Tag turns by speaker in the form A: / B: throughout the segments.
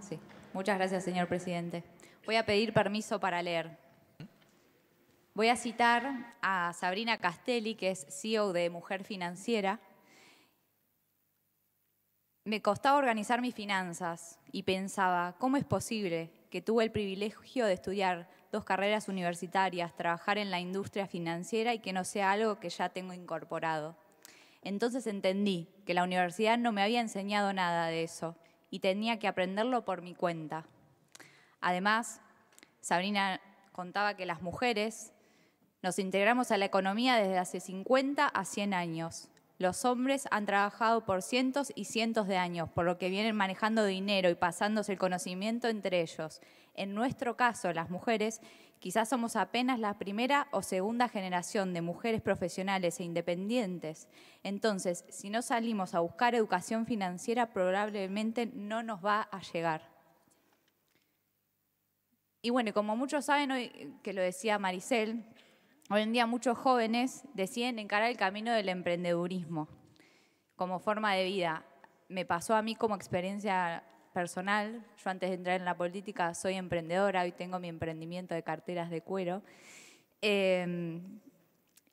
A: Sí. Muchas gracias, señor presidente. Voy a pedir permiso para leer. Voy a citar a Sabrina Castelli, que es CEO de Mujer Financiera. Me costaba organizar mis finanzas y pensaba, ¿cómo es posible que tuve el privilegio de estudiar dos carreras universitarias, trabajar en la industria financiera y que no sea algo que ya tengo incorporado? Entonces entendí que la universidad no me había enseñado nada de eso y tenía que aprenderlo por mi cuenta. Además, Sabrina contaba que las mujeres nos integramos a la economía desde hace 50 a 100 años. Los hombres han trabajado por cientos y cientos de años, por lo que vienen manejando dinero y pasándose el conocimiento entre ellos. En nuestro caso, las mujeres Quizás somos apenas la primera o segunda generación de mujeres profesionales e independientes. Entonces, si no salimos a buscar educación financiera, probablemente no nos va a llegar. Y bueno, como muchos saben, hoy que lo decía Maricel, hoy en día muchos jóvenes deciden encarar el camino del emprendedurismo como forma de vida. Me pasó a mí como experiencia personal. Yo antes de entrar en la política soy emprendedora, hoy tengo mi emprendimiento de carteras de cuero. Em,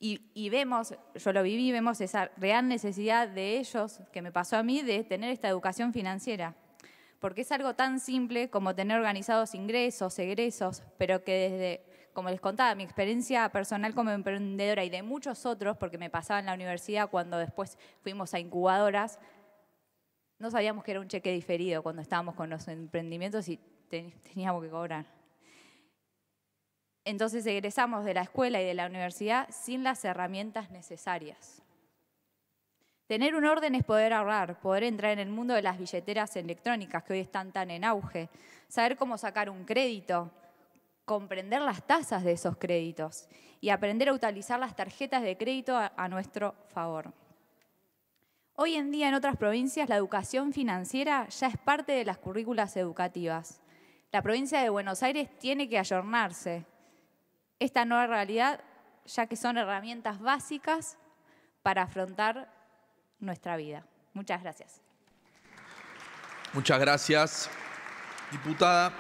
A: y, y, vemos, yo lo viví, vemos esa real necesidad de ellos, que me pasó a mí, de tener esta educación financiera. Porque es algo tan simple como tener organizados ingresos, egresos, pero que desde, como les contaba, mi experiencia personal como emprendedora y de muchos otros, porque me pasaba en la universidad cuando después fuimos a incubadoras, no sabíamos que era un cheque diferido cuando estábamos con los emprendimientos y teníamos que cobrar. Entonces egresamos de la escuela y de la universidad sin las herramientas necesarias. Tener un orden es poder ahorrar, poder entrar en el mundo de las billeteras electrónicas que hoy están tan en auge, saber cómo sacar un crédito, comprender las tasas de esos créditos y aprender a utilizar las tarjetas de crédito a, nuestro favor. Hoy en día en otras provincias la educación financiera ya es parte de las currículas educativas. La provincia de Buenos Aires tiene que ayornarse esta nueva realidad, ya que son herramientas básicas para afrontar nuestra vida. Muchas gracias. Muchas gracias, diputada.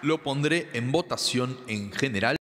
A: Lo pondré en votación en general.